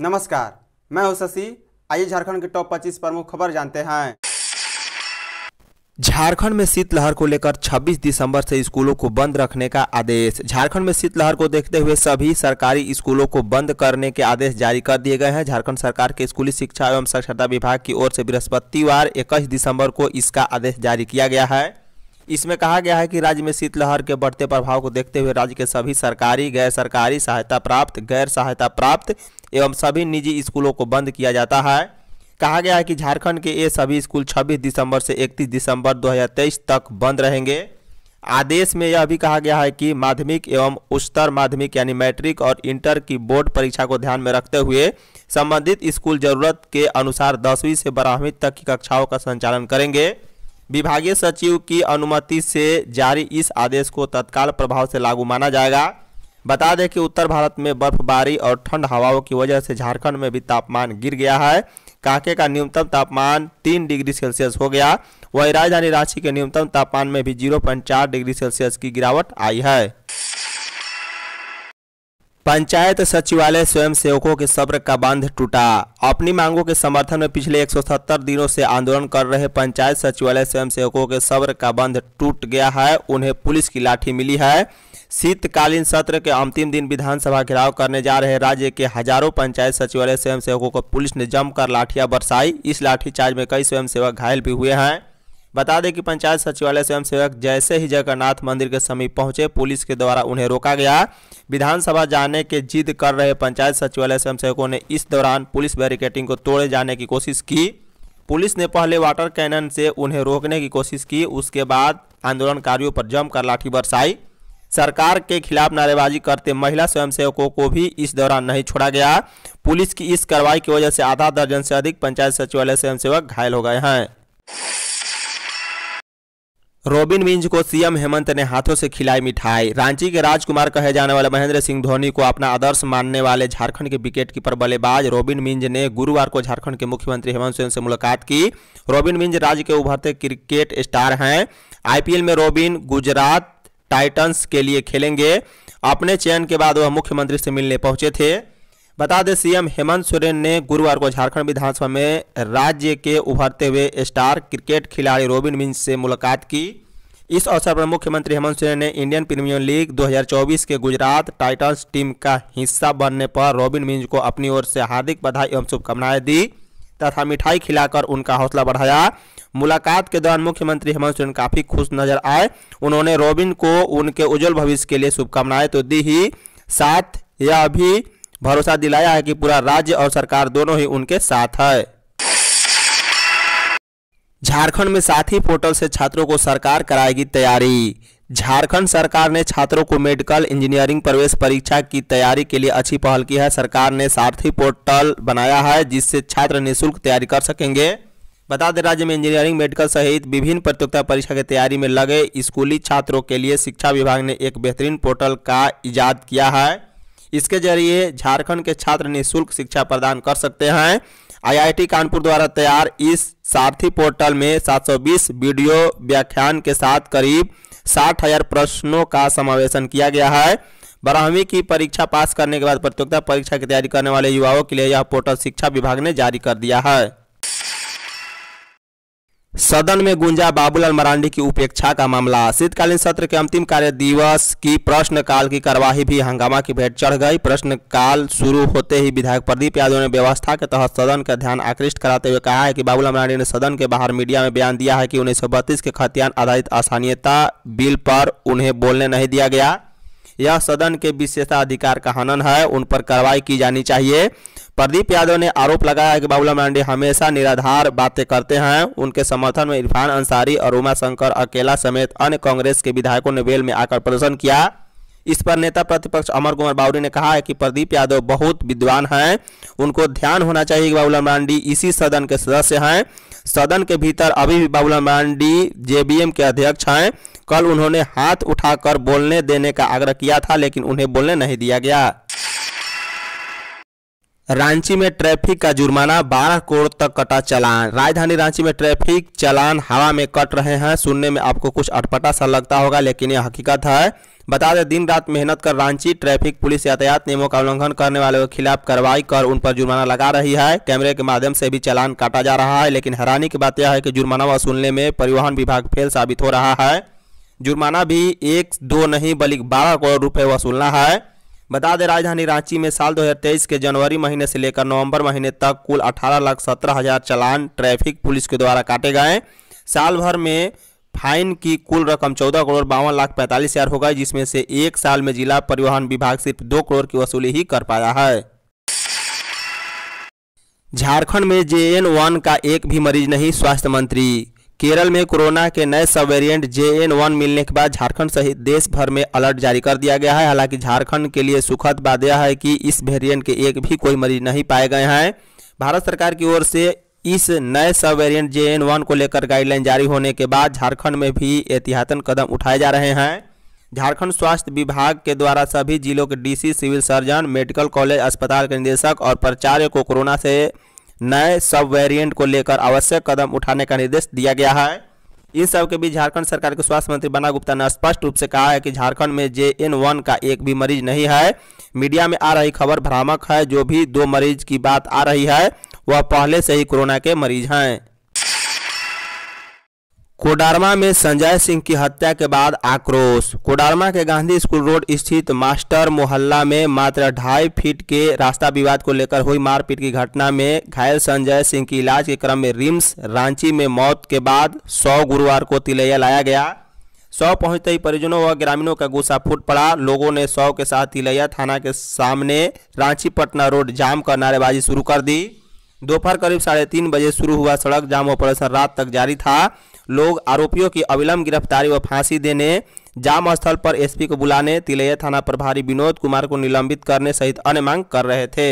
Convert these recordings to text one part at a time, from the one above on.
नमस्कार मैं हूं शशि आइए झारखंड के टॉप 25 प्रमुख खबर जानते हैं झारखंड में शीतलहर को लेकर 26 दिसंबर से स्कूलों को बंद रखने का आदेश झारखंड में शीतलहर को देखते हुए सभी सरकारी स्कूलों को बंद करने के आदेश जारी कर दिए गए हैं झारखंड सरकार के स्कूली शिक्षा एवं साक्षरता विभाग की ओर से बृहस्पतिवार 21 दिसंबर को इसका आदेश जारी किया गया है इसमें कहा गया है कि राज्य में शीतलहर के बढ़ते प्रभाव को देखते हुए राज्य के सभी सरकारी गैर सरकारी सहायता प्राप्त गैर सहायता प्राप्त एवं सभी निजी स्कूलों को बंद किया जाता है कहा गया है कि झारखंड के ये सभी स्कूल 26 दिसंबर से 31 दिसंबर 2023 तक बंद रहेंगे आदेश में यह भी कहा गया है कि माध्यमिक एवं उच्चतर माध्यमिक यानी मैट्रिक और इंटर की बोर्ड परीक्षा को ध्यान में रखते हुए संबंधित स्कूल जरूरत के अनुसार दसवीं से बारहवीं तक की कक्षाओं का संचालन करेंगे विभागीय सचिव की अनुमति से जारी इस आदेश को तत्काल प्रभाव से लागू माना जाएगा बता दें कि उत्तर भारत में बर्फबारी और ठंड हवाओं की वजह से झारखंड में भी तापमान गिर गया है कांके का न्यूनतम तापमान तीन डिग्री सेल्सियस हो गया वहीं राजधानी रांची के न्यूनतम तापमान में भी जीरो पॉइंट चार डिग्री सेल्सियस की गिरावट आई है पंचायत सचिवालय स्वयं सेवकों के सब्र का बांध टूटा अपनी मांगों के समर्थन में पिछले 170 दिनों से आंदोलन कर रहे पंचायत सचिवालय स्वयं सेवकों के सब्र का बांध टूट गया है उन्हें पुलिस की लाठी मिली है शीतकालीन सत्र के अंतिम दिन विधानसभा घेराव करने जा रहे राज्य के हजारों पंचायत सचिवालय स्वयंसेवकों को पुलिस ने जमकर लाठियां बरसाई इस लाठीचार्ज में कई स्वयंसेवक घायल भी हुए हैं बता दें कि पंचायत सचिवालय स्वयं सेवक जैसे ही जगन्नाथ मंदिर के समीप पहुंचे पुलिस के द्वारा उन्हें रोका गया विधानसभा जाने के जिद कर रहे पंचायत सचिवालय स्वयं सेवकों ने इस दौरान पुलिस बैरिकेटिंग को तोड़े जाने की कोशिश की पुलिस ने पहले वाटर कैनन से उन्हें रोकने की कोशिश की उसके बाद आंदोलनकारियों पर जमकर लाठी बरसाई सरकार के खिलाफ नारेबाजी करते महिला स्वयंसेवकों को भी इस दौरान नहीं छोड़ा गया पुलिस की इस कार्रवाई की वजह से आधा दर्जन से अधिक पंचायत सचिवालय स्वयंसेवक घायल हो गए हैं रॉबिन विंज को सीएम हेमंत ने हाथों से खिलाई मिठाई रांची के राजकुमार कहे जाने वाले महेंद्र सिंह धोनी को अपना आदर्श मानने वाले झारखंड के विकेट कीपर बल्लेबाज रॉबिन मिंज ने गुरुवार को झारखंड के मुख्यमंत्री हेमंत सोरेन से मुलाकात की रॉबिन मिंज राज्य के उभरते क्रिकेट स्टार हैं आईपीएल में रॉबिन गुजरात टाइटन्स के लिए खेलेंगे अपने चयन के बाद वह मुख्यमंत्री से मिलने पहुंचे थे बता दें सीएम हेमंत सोरेन ने गुरुवार को झारखंड विधानसभा में राज्य के उभरते हुए स्टार क्रिकेट खिलाड़ी रोबिन मिंस से मुलाकात की इस अवसर पर मुख्यमंत्री हेमंत सोरेन ने इंडियन प्रीमियर लीग 2024 के गुजरात टाइटंस टीम का हिस्सा बनने पर रॉबिन मिंज को अपनी ओर से हार्दिक बधाई एवं शुभकामनाएं दी तथा मिठाई खिलाकर उनका हौसला बढ़ाया मुलाकात के दौरान मुख्यमंत्री हेमंत सोरेन काफ़ी खुश नजर आए उन्होंने रॉबिन को उनके उज्जवल भविष्य के लिए शुभकामनाएं तो दी ही साथ यह भी भरोसा दिलाया है कि पूरा राज्य और सरकार दोनों ही उनके साथ है झारखंड में साथी पोर्टल से छात्रों को सरकार कराएगी तैयारी झारखंड सरकार ने छात्रों को मेडिकल इंजीनियरिंग प्रवेश परीक्षा की तैयारी के लिए अच्छी पहल की है सरकार ने सारथी पोर्टल बनाया है जिससे छात्र निःशुल्क तैयारी कर सकेंगे बता दें राज्य में इंजीनियरिंग मेडिकल सहित विभिन्न प्रतियोगिता परीक्षा की तैयारी में लगे स्कूली छात्रों के लिए शिक्षा विभाग ने एक बेहतरीन पोर्टल का ईजाद किया है इसके जरिए झारखंड के छात्र निःशुल्क शिक्षा प्रदान कर सकते हैं आईआईटी कानपुर द्वारा तैयार इस सारथी पोर्टल में 720 वीडियो व्याख्यान के साथ करीब साठ हजार प्रश्नों का समावेशन किया गया है बारहवीं की परीक्षा पास करने के बाद प्रतियोगिता परीक्षा की तैयारी करने वाले युवाओं के लिए यह पोर्टल शिक्षा विभाग ने जारी कर दिया है सदन में गुंजा बाबूलाल मरांडी की उपेक्षा का मामला शीतकालीन सत्र के अंतिम कार्य दिवस की प्रश्नकाल की कार्यवाही भी हंगामा की भेंट चढ़ गई प्रश्नकाल शुरू होते ही विधायक प्रदीप यादव ने व्यवस्था के तहत सदन का ध्यान आकृष्ट कराते हुए कहा है कि बाबूलाल मरांडी ने सदन के बाहर मीडिया में बयान दिया है कि उन्नीस के खतियान आधारित असहनीयता बिल पर उन्हें बोलने नहीं दिया गया यह सदन के विशेषाधिकार का हनन है उन पर कार्रवाई की जानी चाहिए प्रदीप यादव ने आरोप लगाया कि बाबूला मांडी हमेशा निराधार बातें करते हैं उनके समर्थन में इरफान अंसारी और उमा शंकर अकेला समेत अन्य कांग्रेस के विधायकों ने बेल में आकर प्रदर्शन किया इस पर नेता प्रतिपक्ष अमर कुमार बाउरी ने कहा है कि प्रदीप यादव बहुत विद्वान हैं उनको ध्यान होना चाहिए कि बाबूलाल मांडी इसी सदन के सदस्य हैं सदन के भीतर अभी भी बाबूलाल मांडी जे के अध्यक्ष हैं कल उन्होंने हाथ उठाकर बोलने देने का आग्रह किया था लेकिन उन्हें बोलने नहीं दिया गया रांची में ट्रैफिक का जुर्माना 12 करोड़ तक कटा चलान राजधानी रांची में ट्रैफिक चलान हवा में कट रहे हैं सुनने में आपको कुछ अटपटा सा लगता होगा लेकिन यह हकीकत है बता दें दिन रात मेहनत कर रांची ट्रैफिक पुलिस यातायात नियमों का उल्लंघन करने वालों के खिलाफ कार्रवाई कर उन पर जुर्माना लगा रही है कैमरे के माध्यम से भी चलान काटा जा रहा है लेकिन हैरानी की बात यह है कि जुर्माना वसूलने में परिवहन विभाग फेल साबित हो रहा है जुर्माना भी एक दो नहीं बल्कि बारह करोड़ रुपये वसूलना है बता दें राजधानी रांची में साल 2023 के जनवरी महीने से लेकर नवंबर महीने तक कुल अठारह लाख सत्रह हजार चालान ट्रैफिक पुलिस के द्वारा काटे गए साल भर में फाइन की कुल रकम चौदह करोड़ बावन लाख पैंतालीस हजार हो गई जिसमें से एक साल में जिला परिवहन विभाग सिर्फ दो करोड़ की वसूली ही कर पाया है झारखंड में जे एन वन का एक भी मरीज नहीं स्वास्थ्य मंत्री केरल में कोरोना के नए सब वेरियंट जे एन वन मिलने के बाद झारखंड सहित देश भर में अलर्ट जारी कर दिया गया है हालांकि झारखंड के लिए सुखद बात यह है कि इस वेरियंट के एक भी कोई मरीज नहीं पाए गए हैं भारत सरकार की ओर से इस नए सब वेरियंट जे एन वन को लेकर गाइडलाइन जारी होने के बाद झारखंड में भी एहतियातन कदम उठाए जा रहे हैं झारखंड स्वास्थ्य विभाग के द्वारा सभी जिलों के DC civil surgeon medical college अस्पताल के निदेशक और प्राचार्य को कोरोना से नए सब वेरिएंट को लेकर आवश्यक कदम उठाने का निर्देश दिया गया है इन सब के बीच झारखंड सरकार के स्वास्थ्य मंत्री बना गुप्ता ने स्पष्ट रूप से कहा है कि झारखंड में जे एन वन का एक भी मरीज नहीं है मीडिया में आ रही खबर भ्रामक है जो भी दो मरीज की बात आ रही है वह पहले से ही कोरोना के मरीज हैं कोडरमा में संजय सिंह की हत्या के बाद आक्रोश कोडरमा के गांधी स्कूल रोड स्थित मास्टर मोहल्ला में मात्र ढाई फीट के रास्ता विवाद को लेकर हुई मारपीट की घटना में घायल संजय सिंह की इलाज के क्रम में रिम्स रांची में मौत के बाद सौ गुरुवार को तिलैया लाया गया सौ पहुंचते ही परिजनों व ग्रामीणों का गुस्सा फूट पड़ा लोगों ने सौ के साथ तिलैया थाना के सामने रांची पटना रोड जाम कर नारेबाजी शुरू कर दी दोपहर करीब साढ़े तीन बजे शुरू हुआ सड़क जाम ऑपरेशन रात तक जारी था लोग आरोपियों की अविलंब गिरफ्तारी व फांसी देने जाम स्थल पर एसपी को बुलाने तिलैया थाना प्रभारी विनोद कुमार को निलंबित करने सहित अन्य मांग कर रहे थे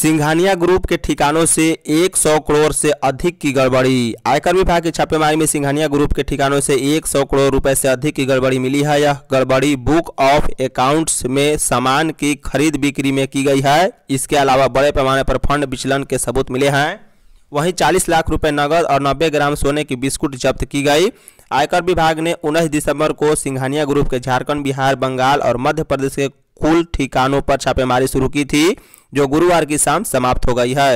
सिंघानिया ग्रुप के ठिकानों से 100 करोड़ से अधिक की गड़बड़ी आयकर विभाग की छापेमारी में सिंघानिया ग्रुप के ठिकानों से 100 करोड़ रुपए से अधिक की गड़बड़ी मिली है यह गड़बड़ी बुक ऑफ अकाउंट्स में सामान की खरीद बिक्री में की गई है इसके अलावा बड़े पैमाने पर फंड विचलन के सबूत मिले हैं वहीं 40 लाख रुपए नगद और 90 ग्राम सोने की बिस्कुट जब्त की गई आयकर विभाग ने उन्नीस दिसंबर को सिंघानिया ग्रुप के झारखंड बिहार बंगाल और मध्य प्रदेश के कुल ठिकानों पर छापेमारी शुरू की थी जो गुरुवार की शाम समाप्त हो गई है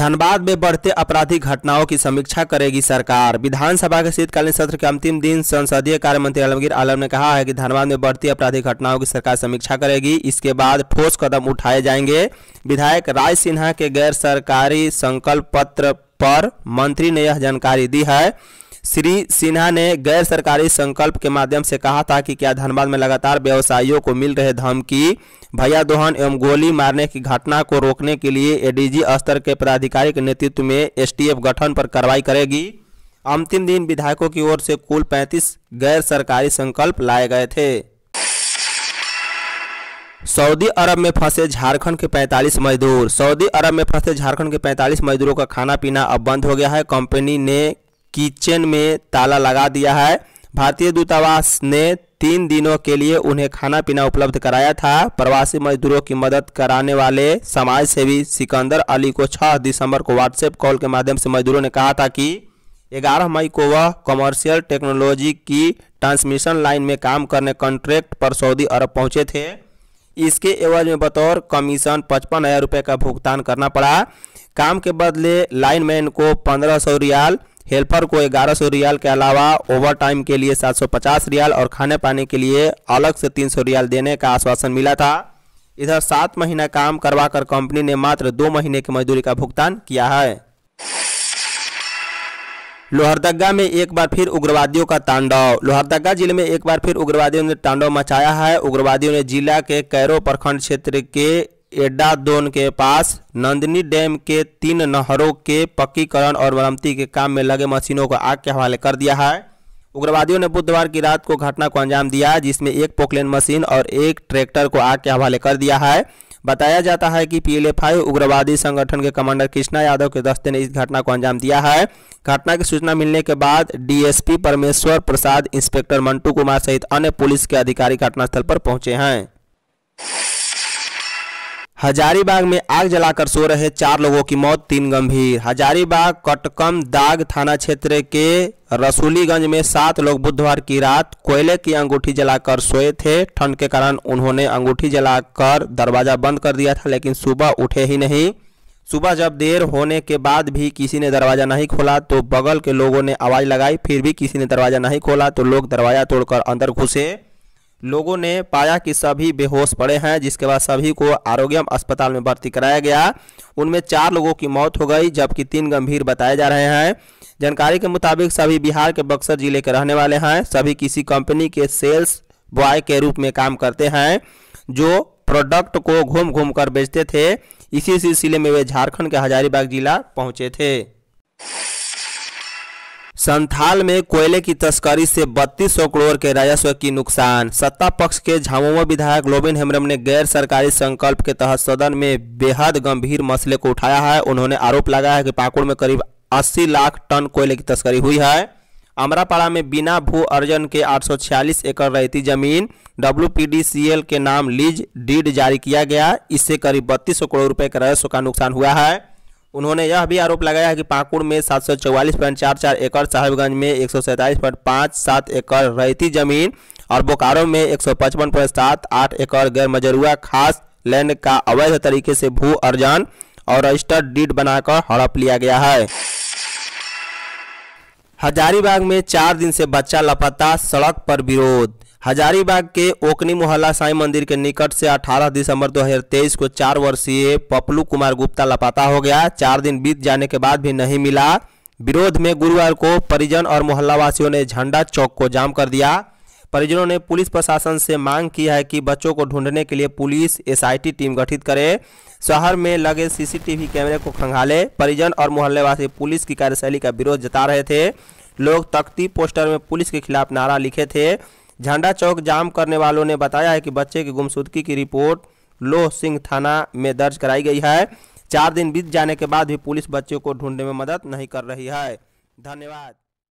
धनबाद में बढ़ते आपराधिक घटनाओं की समीक्षा करेगी सरकार विधानसभा के शीतकालीन सत्र के अंतिम दिन संसदीय कार्य मंत्री आलमगीर आलम ने कहा है कि धनबाद में बढ़ती आपराधिक घटनाओं की सरकार समीक्षा करेगी इसके बाद ठोस कदम उठाए जाएंगे विधायक राय सिन्हा के गैर सरकारी संकल्प पत्र पर मंत्री ने यह जानकारी दी है श्री सिन्हा ने गैर सरकारी संकल्प के माध्यम से कहा था कि क्या धनबाद में लगातार व्यवसायियों को मिल रहे धमकी भैया दोहन एवं गोली मारने की घटना को रोकने के लिए एडीजी स्तर के पदाधिकारी के नेतृत्व में एसटीएफ गठन पर कार्रवाई करेगी अंतिम दिन विधायकों की ओर से कुल 35 गैर सरकारी संकल्प लाए गए थे सऊदी अरब में फंसे झारखंड के 45 मजदूर सऊदी अरब में फंसे झारखंड के 45 मजदूरों का खाना पीना अब बंद हो गया है कंपनी ने किचन में ताला लगा दिया है भारतीय दूतावास ने तीन दिनों के लिए उन्हें खाना पीना उपलब्ध कराया था प्रवासी मजदूरों की मदद कराने वाले समाज सेवी सिकंदर अली को 6 दिसंबर को व्हाट्सएप कॉल के माध्यम से मजदूरों ने कहा था कि 11 मई को वह कमर्शियल टेक्नोलॉजी की ट्रांसमिशन लाइन में काम करने कॉन्ट्रैक्ट पर सऊदी अरब पहुंचे थे इसके एवज में बतौर कमीशन पचपन हज़ार रुपये का भुगतान करना पड़ा काम के बदले लाइनमैन को पंद्रह सौ रियाल हेल्पर को ग्यारह सौ रियाल के अलावा ओवर टाइम के लिए सात सौ पचास रियाल और खाने पाने के लिए अलग से तीन सौ रियाल देने का आश्वासन मिला था इधर सात महीना काम करवाकर कंपनी ने मात्र दो महीने की मजदूरी का भुगतान किया है लोहरदगा में एक बार फिर उग्रवादियों का तांडव लोहरदगा जिले में एक बार फिर उग्रवादियों ने तांडव मचाया है उग्रवादियों ने जिला के कैरो प्रखंड क्षेत्र के दोन के पास नंदनी डैम के तीन नहरों के पक्कीकरण और मरम्मती के काम में लगे मशीनों को आग के हवाले कर दिया है उग्रवादियों ने बुधवार की रात को घटना को अंजाम दिया जिसमें एक पोकलेन मशीन और एक ट्रैक्टर को आग के हवाले कर दिया है बताया जाता है कि पीएलएफआई उग्रवादी संगठन के कमांडर कृष्णा यादव के दस्ते ने इस घटना को अंजाम दिया है घटना की सूचना मिलने के बाद डीएसपी परमेश्वर प्रसाद इंस्पेक्टर मंटू कुमार सहित अन्य पुलिस के अधिकारी घटनास्थल पर पहुंचे हैं हजारीबाग में आग जलाकर सो रहे चार लोगों की मौत तीन गंभीर हजारीबाग कटकम दाग थाना क्षेत्र के रसूलीगंज में सात लोग बुधवार की रात कोयले की अंगूठी जलाकर सोए थे ठंड के कारण उन्होंने अंगूठी जलाकर दरवाजा बंद कर दिया था लेकिन सुबह उठे ही नहीं सुबह जब देर होने के बाद भी किसी ने दरवाज़ा नहीं खोला तो बगल के लोगों ने आवाज़ लगाई फिर भी किसी ने दरवाज़ा नहीं खोला तो लोग दरवाज़ा तोड़कर अंदर घुसे लोगों ने पाया कि सभी बेहोश पड़े हैं जिसके बाद सभी को आरोग्यम अस्पताल में भर्ती कराया गया उनमें चार लोगों की मौत हो गई जबकि तीन गंभीर बताए जा रहे हैं जानकारी के मुताबिक सभी बिहार के बक्सर जिले के रहने वाले हैं सभी किसी कंपनी के सेल्स बॉय के रूप में काम करते हैं जो प्रोडक्ट को घूम घूम कर बेचते थे इसी सिलसिले में वे झारखंड के हजारीबाग जिला पहुंचे थे संथाल में कोयले की तस्करी से बत्तीस सौ करोड़ के राजस्व की नुकसान सत्ता पक्ष के झामुमो विधायक लोबिन हेमरम ने गैर सरकारी संकल्प के तहत सदन में बेहद गंभीर मसले को उठाया है उन्होंने आरोप लगाया है कि पाकुड़ में करीब 80 लाख टन कोयले की तस्करी हुई है अमरापाड़ा में बिना भू अर्जन के आठ एकड़ रहती जमीन डब्ल्यू के नाम लीज डीड जारी किया गया इससे करीब बत्तीस करोड़ रुपए के राजस्व का नुकसान हुआ है उन्होंने यह भी आरोप लगाया कि पाकुड़ में सात सौ चौवालीस पॉइंट चार चार एकड़ साहिबगंज में एक सौ सैंतालीस पॉइंट पाँच सात एकड़ रैती जमीन और बोकारो में एक सौ पचपन पॉइंट सात आठ एकड़ गैर मजरुआ खास लैंड का अवैध तरीके से भू अर्जन और रजिस्टर्ड डीड बनाकर हड़प लिया गया है हजारीबाग में चार दिन से बच्चा लापता सड़क पर विरोध हजारीबाग के ओकनी मोहल्ला साई मंदिर के निकट से 18 दिसंबर 2023 को चार वर्षीय पप्लू कुमार गुप्ता लापता हो गया चार दिन बीत जाने के बाद भी नहीं मिला विरोध में गुरुवार को परिजन और मोहल्लावासियों ने झंडा चौक को जाम कर दिया परिजनों ने पुलिस प्रशासन से मांग की है कि बच्चों को ढूंढने के लिए पुलिस एसआईटी टीम गठित करे शहर में लगे सीसीटीवी कैमरे को खंगाले परिजन और मोहल्लेवासी पुलिस की कार्यशैली का विरोध जता रहे थे लोग तख्ती पोस्टर में पुलिस के खिलाफ नारा लिखे थे झंडा चौक जाम करने वालों ने बताया है कि बच्चे की गुमशुदगी की रिपोर्ट लोह सिंह थाना में दर्ज कराई गई है चार दिन बीत जाने के बाद भी पुलिस बच्चों को ढूंढने में मदद नहीं कर रही है धन्यवाद